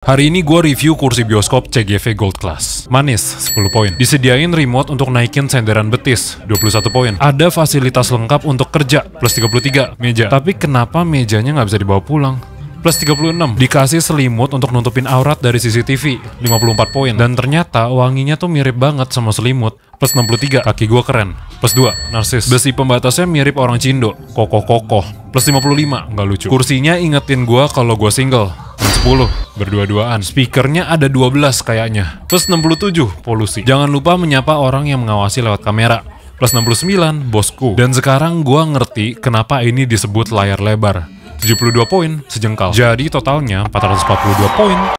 Hari ini gue review kursi bioskop CGV Gold Class. Manis, 10 poin. Disediain remote untuk naikin senderan betis, 21 poin. Ada fasilitas lengkap untuk kerja, plus 33, meja. Tapi kenapa mejanya nggak bisa dibawa pulang? plus 36. Dikasih selimut untuk nutupin aurat dari CCTV, 54 poin. Dan ternyata wanginya tuh mirip banget sama selimut, plus 63. Kaki gue keren, plus 2, narsis. Besi pembatasnya mirip orang Cindo, kokoh-kokoh, plus 55, nggak lucu. Kursinya ingetin gue kalau gue single, 10 berdua-duaan. Speakernya ada 12 kayaknya. Plus 67 polusi. Jangan lupa menyapa orang yang mengawasi lewat kamera. Plus 69 bosku. Dan sekarang gua ngerti kenapa ini disebut layar lebar. 72 poin sejengkal. Jadi totalnya 442 poin.